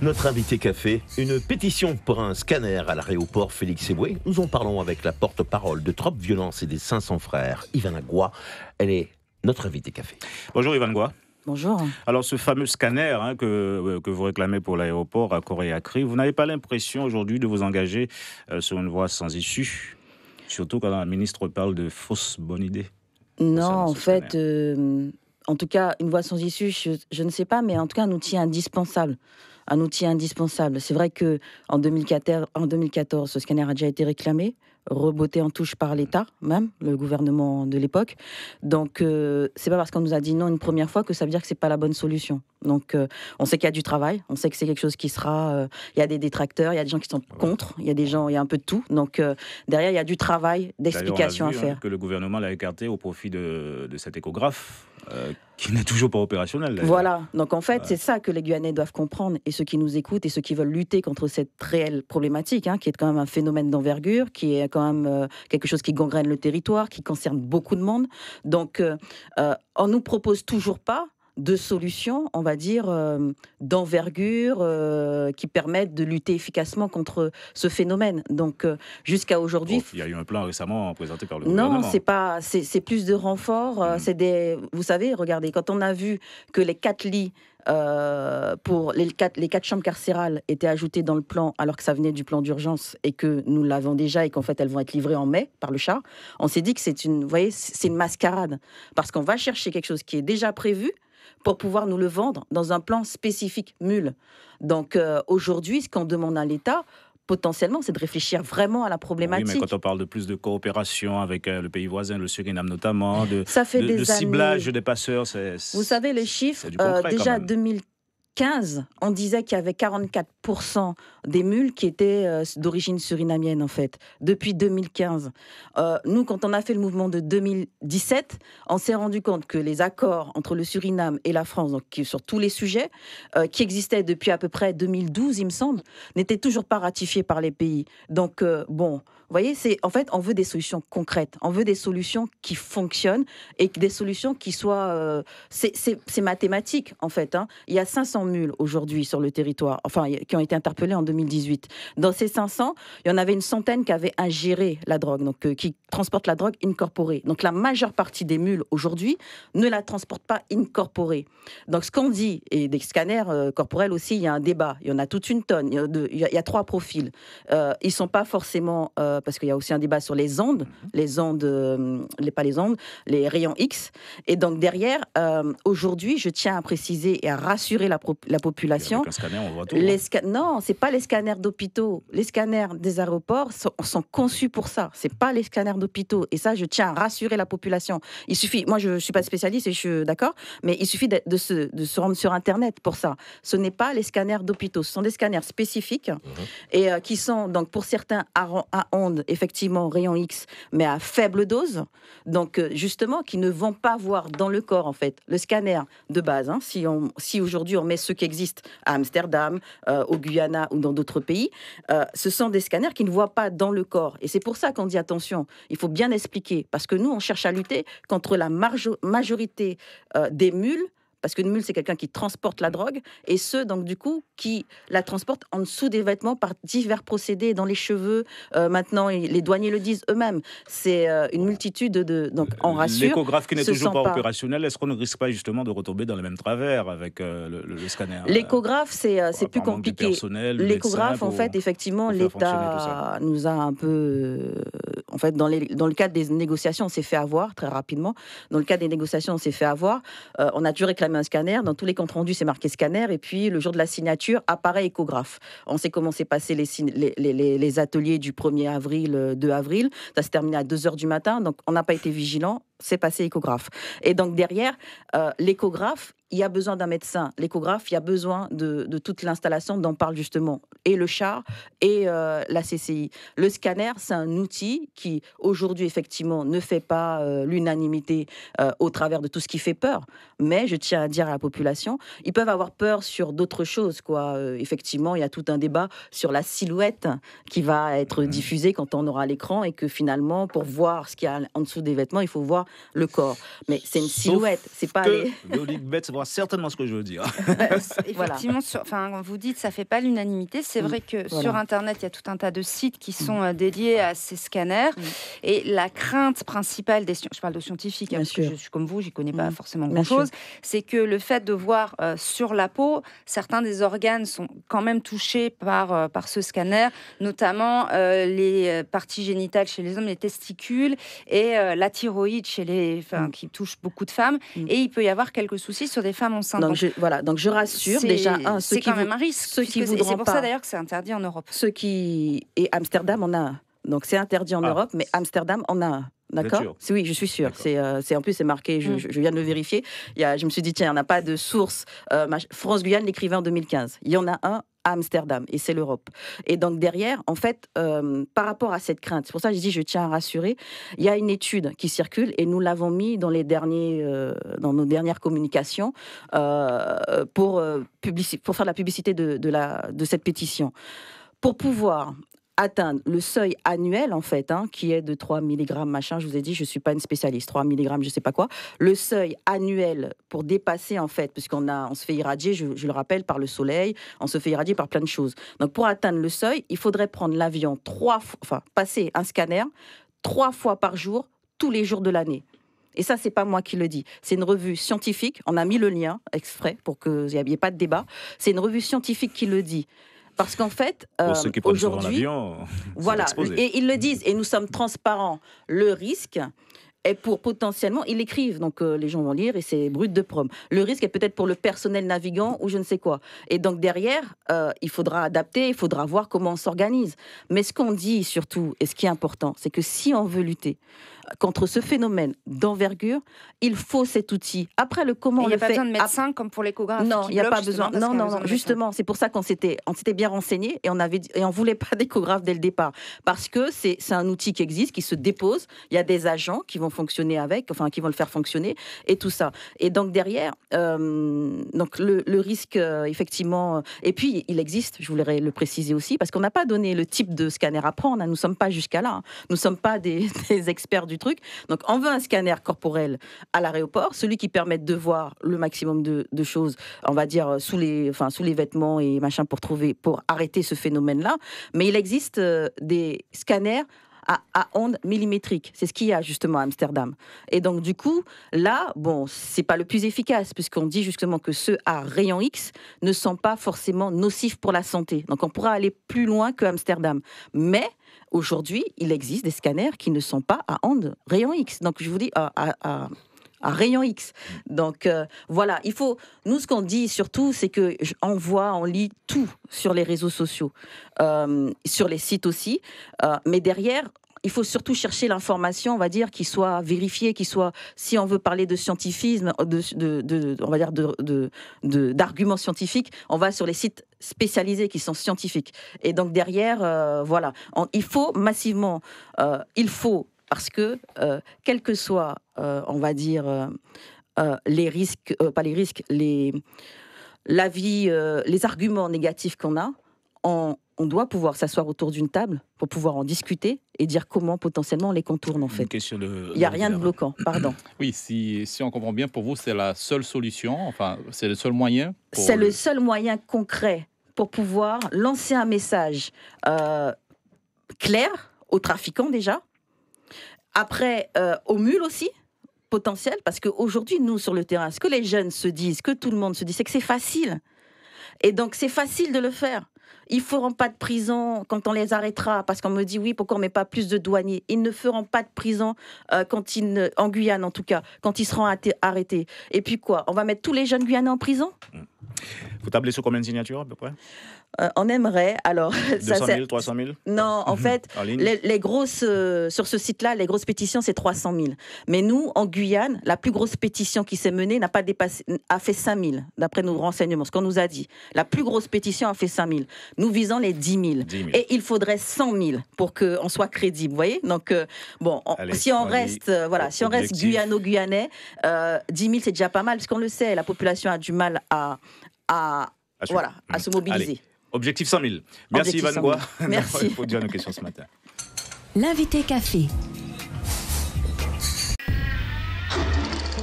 Notre invité café, une pétition pour un scanner à l'aéroport Félix Eboué. Nous en parlons avec la porte-parole de Trop Violence et des 500 frères, Ivan Ngoa. Elle est notre invité café. Bonjour Ivan Ngoa. Bonjour. Alors, ce fameux scanner hein, euh, que, vous réclamez pour l'aéroport à corée vous n'avez pas l'impression aujourd'hui de vous engager euh, sur une voie sans issue Surtout quand la ministre parle de fausses bonnes idées. Non, en fait, euh, en tout cas, une voie sans issue, je, ne sais pas, mais en tout cas, un outil indispensable un outil indispensable. C'est vrai que en 2014, en 2014, ce scanner a déjà été réclamé, reboté en touche par l'État, même le gouvernement de l'époque. Donc, ce euh, c'est pas parce qu'on nous a dit non une première fois que ça veut dire que c'est pas la bonne solution. Donc, euh, on sait qu'il y a du travail, on sait que c'est quelque chose qui sera. Euh, il y a des détracteurs, il y a des gens qui sont contre, il y a des gens, il y a un peu de tout. Donc, derrière, il y a du travail d'explication à hein, faire. que le gouvernement l'a écarté au profit de cet échographe qui n'est toujours pas opérationnel. Voilà, donc en fait, c'est ça que les Guyanais doivent comprendre, et ceux qui nous écoutent, et ceux qui veulent lutter contre cette réelle problématique, hein, qui est quand même un phénomène d'envergure, qui est quand même euh, quelque chose qui gangrène le territoire, qui concerne beaucoup de monde. Donc, euh, euh, on ne nous propose toujours pas de solutions, on va dire, euh, d'envergure euh, qui permettent de lutter efficacement contre ce phénomène. Donc, euh, jusqu'à aujourd'hui. Oh, il y a eu un plan récemment présenté par le non, gouvernement. Non, c'est pas, c'est plus de renforts. Mm. C'est des, vous savez, regardez, quand on a vu que les quatre lits pour les quatre, les quatre, chambres carcérales étaient ajoutées dans le plan alors que ça venait du plan d'urgence et que nous l'avons déjà et qu'en fait elles vont être livrées en mai par le char, on s'est dit que c'est une, vous voyez, c'est une mascarade parce qu'on va chercher quelque chose qui est déjà prévu pour pouvoir nous le vendre dans un plan spécifique mule. Donc euh, aujourd'hui, ce qu'on demande à l'État, potentiellement, c'est de réfléchir vraiment à la problématique. mais quand on parle de plus de coopération avec euh, le pays voisin, le Suriname notamment, de, Ça fait ciblage des passeurs, c'est... Vous savez, les chiffres, euh, déjà en déjà 2015, on disait qu'il y avait 44 des mules qui étaient euh, d'origine surinamienne, en fait, depuis 2015. Euh, nous, quand on a fait le mouvement de 2017, on s'est rendu compte que les accords entre le Suriname et la France, donc, sur tous les sujets, euh, qui existaient depuis à peu près 2012, il me semble, n'étaient toujours pas ratifiés par les pays. Donc, bon. Vous voyez, c'est en fait, on veut des solutions concrètes, on veut des solutions qui fonctionnent et des solutions qui soient. c'est mathématique en fait. Hein. Il y a 500 mules aujourd'hui sur le territoire, enfin qui, ont été interpellés en 2018. Dans ces 500, il y en avait une centaine qui avaient ingéré la drogue, donc euh, qui transportent la drogue incorporée. Donc la majeure partie des mules aujourd'hui ne la transportent pas incorporée. Donc ce qu'on dit, et des scanners euh, corporels aussi, il y a un débat. Il y en a toute une tonne. Il y a, il trois profils. Euh, ils ne sont pas forcément, parce qu'il y a aussi un débat sur les ondes, les ondes, pas les ondes, les rayons X. Et donc derrière, aujourd'hui, je tiens à préciser et à rassurer la, population. Les scanners, non, c'est pas les scanners d'hôpitaux. Les scanners des aéroports sont, conçus pour ça. C'est pas les scanners d'hôpitaux. Et ça, je tiens à rassurer la population. Il suffit. Moi, je, je suis pas spécialiste et je suis d'accord, mais il suffit de, se, de, se, rendre sur Internet pour ça. Ce n'est pas les scanners d'hôpitaux. Ce sont des scanners spécifiques mhm. et euh, qui sont donc pour certains à, ondes, effectivement, rayon X, mais à faible dose. Donc euh, justement, qui ne vont pas voir dans le corps en fait. Le scanner de base. Hein. si si aujourd'hui on met ceux qui existent à Amsterdam, euh, au Guyana ou dans d'autres pays, euh, ce sont des scanners qui ne voient pas dans le corps. Et c'est pour ça qu'on dit attention, il faut bien expliquer, parce que nous, on cherche à lutter contre la majorité euh, des mules parce qu'une mule, c'est quelqu'un qui transporte la mm. drogue, et ceux, donc, du coup, qui la transportent en dessous des vêtements par divers procédés, dans les cheveux. Euh, maintenant maintenant, les douaniers le disent eux-mêmes. C'est euh, une multitude de. Donc, en rassure. L'échographe qui n'est toujours pas, opérationnel, est-ce qu'on ne risque pas justement de retomber dans le même travers avec euh, le, scanner L'échographe, c'est plus compliqué. L'échographe, en fait, effectivement, l'État nous a un peu. En fait, dans, les, dans le cadre des négociations, on s'est fait avoir très rapidement. Dans le cadre des négociations, on s'est fait avoir. on a dû réclamer un scanner. Dans tous les comptes rendus, c'est marqué scanner. Et puis, le jour de la signature, appareil échographe. On sait comment s'est passé les, les, ateliers du 1er avril, 2 euh, avril. Ça se terminé à 2 heures du matin. Donc, on n'a pas été vigilant c'est passé échographe. Et donc derrière, euh, l'échographe, il y a besoin d'un médecin. L'échographe, il y a besoin de, toute l'installation dont parle justement et le char et euh, la CCI. Le scanner, c'est un outil qui, aujourd'hui, effectivement, ne fait pas euh, l'unanimité au travers de tout ce qui fait peur. Mais je tiens à dire à la population, ils peuvent avoir peur sur d'autres choses. quoi. effectivement, il y a tout un débat sur la silhouette qui va être mmh. diffusée quand on aura l'écran et que finalement, pour voir ce qu'il y a en dessous des vêtements, il faut voir le corps. Mais c'est une silhouette, c'est pas que les. certainement ce que je veux dire. Effectivement, sur, enfin, vous dites ça fait pas l'unanimité. C'est vrai que sur Internet, il y a tout un tas de sites qui sont euh, dédiés à ces scanners. Mm. Et la crainte principale des je parle de scientifiques, hein, parce que je, suis comme vous, j'y connais mm. pas forcément grand-chose, c'est que le fait de voir euh, sur la peau, certains des organes sont quand même touchés par, euh, par ce scanner, notamment les parties génitales chez les hommes, les testicules et la thyroïde chez Mm. qui touche beaucoup de femmes, mm. et il peut y avoir quelques soucis sur des femmes enceintes. Donc, je, voilà, donc je rassure déjà. Un, c'est quand même un risque. Ceux qui voudront c'est pour ça d'ailleurs que c'est interdit en Europe. Ceux qui et Amsterdam en a Donc c'est interdit en ah. Europe, mais Amsterdam en a D'accord Oui, je suis sûr. Euh, c'est, en plus, c'est marqué, je, mm. viens de le vérifier. Il je me suis dit, tiens, il en a pas de source. Euh, France Guyane l'écrivait en 2015. Il y en a un à Amsterdam, et c'est l'Europe. Et donc derrière, en fait, euh, par rapport à cette crainte, c'est pour ça que je dis, je tiens à rassurer, il y a une étude qui circule, et nous l'avons mis dans, les derniers, dans nos dernières communications pour, pour faire la publicité de, la, de cette pétition. Pour pouvoir atteindre le seuil annuel, en fait, hein, qui est de 3 mg, machin, je vous ai dit, je ne suis pas une spécialiste, 3 mg, je ne sais pas quoi, le seuil annuel pour dépasser, en fait, puisqu'on on se fait irradier, je, le rappelle, par le soleil, on se fait irradier par plein de choses. Donc, pour atteindre le seuil, il faudrait prendre l'avion trois enfin, passer un scanner trois fois par jour, tous les jours de l'année. Et ça, n'est pas moi qui le dis. C'est une revue scientifique. On a mis le lien exprès pour qu'il n'y ait pas de débat. C'est une revue scientifique qui le dit. Parce qu'en fait, euh, aujourd'hui, voilà, et ils le disent, et nous sommes transparents. Le risque est pour potentiellement, ils l'écrivent, donc euh, les gens vont lire et c'est brut de prom. Le risque est peut-être pour le personnel navigant ou je ne sais quoi. Et donc derrière, euh, il faudra adapter, il faudra voir comment on s'organise. Mais ce qu'on dit surtout, et ce qui est important, c'est que si on veut lutter, contre ce phénomène d'envergure, il faut cet outil. Après le comment Il n'y a pas besoin de médecin comme pour l'échographie. Non, il n'y a pas besoin. Non, non, non. Justement, c'est pour ça qu'on s'était, on s'était bien renseigné et on avait et on voulait pas d'échographe dès le départ parce que c'est, un outil qui existe, qui se dépose. Il y a des agents qui vont fonctionner avec, enfin qui vont le faire fonctionner et tout ça. Et donc derrière, euh, donc le, le risque euh, effectivement. Et puis il existe, je voulais le préciser aussi, parce qu'on n'a pas donné le type de scanner à prendre. nous hein. nous sommes pas jusqu'à là. Hein. Nous sommes pas des experts du truc. Donc, on veut un scanner corporel à l'aéroport, celui qui permette de voir le maximum de, choses, on va dire, euh, sous les, sous les vêtements et machin pour trouver, pour arrêter ce phénomène-là. Mais il existe euh, des scanners à, à, ondes millimétriques. C'est ce qu'il y a justement à Amsterdam. Et donc du coup, là, bon, c'est pas le plus efficace puisqu'on dit justement que ceux à rayon X ne sont pas forcément nocifs pour la santé. Donc on pourra aller plus loin que Amsterdam. Mais Aujourd'hui, il existe des scanners qui ne sont pas à onde, rayon X. Donc je vous dis, à, à, rayon X. Donc euh, voilà, il faut. Nous, ce qu'on dit surtout, c'est que on voit, on lit tout sur les réseaux sociaux, euh, sur les sites aussi. Euh, mais derrière, il faut surtout chercher l'information, on va dire, qui soit vérifiée, qui soit, si on veut parler de scientifisme, de, on va dire de, d'arguments scientifiques, on va sur les sites spécialisés qui sont scientifiques. Et donc derrière, euh, voilà, il faut massivement, euh, il faut parce que euh, quels que soient, on va dire, les risques, pas les risques, les, la vie, les arguments négatifs qu'on a, on, on doit pouvoir s'asseoir autour d'une table pour pouvoir en discuter et dire comment potentiellement on les contourne en fait. Il n'y a rien de bloquant, pardon. Oui, si, on comprend bien, pour vous, c'est la seule solution, enfin, c'est le seul moyen. C'est le... seul moyen concret pour pouvoir lancer un message euh, clair aux trafiquants déjà, après euh, aux mules aussi, potentiel, parce qu'aujourd'hui, nous, sur le terrain, ce que les jeunes se disent, que tout le monde se dit, c'est que c'est facile. Et donc, c'est facile de le faire. Ils feront pas de prison quand on les arrêtera, parce qu'on me dit oui, pourquoi on met pas plus de douaniers Ils ne feront pas de prison euh, quand ils en Guyane en tout cas, quand ils seront arrêtés. Et puis quoi On va mettre tous les jeunes Guyanais en prison mmh. Vous tablez sur combien de signatures à peu près euh, On aimerait, alors... 200 000, 300 000 Non, en fait, les, grosses, euh, sur ce site-là, les grosses pétitions, c'est 300 000. Mais nous, en Guyane, la plus grosse pétition qui s'est menée n'a pas dépassé, a fait 5 000, d'après nos renseignements, ce qu'on nous a dit. La plus grosse pétition a fait 5 000. Nous visons les 10 000. Et il faudrait 100 000 pour qu'on soit crédible, vous voyez Donc, euh, bon, si on, reste, voilà, si on reste guyano-guyanais, 10 000, c'est déjà pas mal, parce qu'on le sait, la population a du mal à, à, voilà, à se mmh. mobiliser. Objectif 100 000. Merci Objectif Ivan Goua. Merci. Il faut dire nos questions ce matin. L'invité café.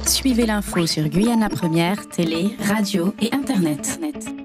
Suivez l'info sur Guyana Première, télé, radio et Internet. Internet.